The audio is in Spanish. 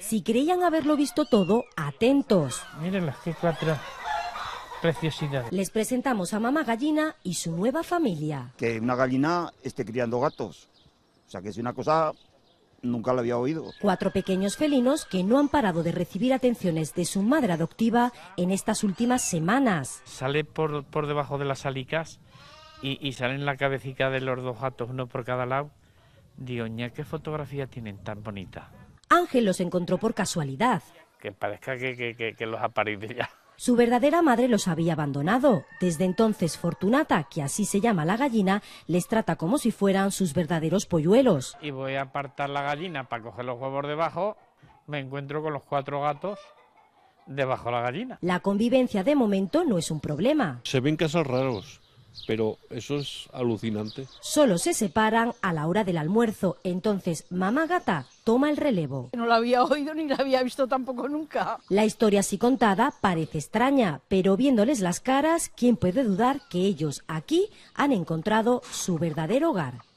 Si creían haberlo visto todo, atentos. Miren las que cuatro preciosidades. Les presentamos a mamá gallina y su nueva familia. Que una gallina esté criando gatos. O sea que es una cosa nunca la había oído. Cuatro pequeños felinos que no han parado de recibir atenciones de su madre adoptiva en estas últimas semanas. Sale por, debajo de las alicas y, y salen la cabecita de los dos gatos, uno por cada lado. Digo, qué fotografía tienen tan bonita. Ángel los encontró por casualidad. Que parezca que, que, que, ya. Su verdadera madre los había abandonado. Desde entonces Fortunata, que así se llama la gallina, les trata como si fueran sus verdaderos polluelos. Y voy a apartar la gallina para coger los huevos debajo. Me encuentro con los cuatro gatos debajo de la gallina. La convivencia de momento no es un problema. Se ven que son raros pero eso es alucinante. Solo se separan a la hora del almuerzo, entonces mamá gata toma el relevo. No la había oído ni la había visto tampoco nunca. La historia así contada parece extraña, pero viéndoles las caras, ¿quién puede dudar que ellos aquí han encontrado su verdadero hogar?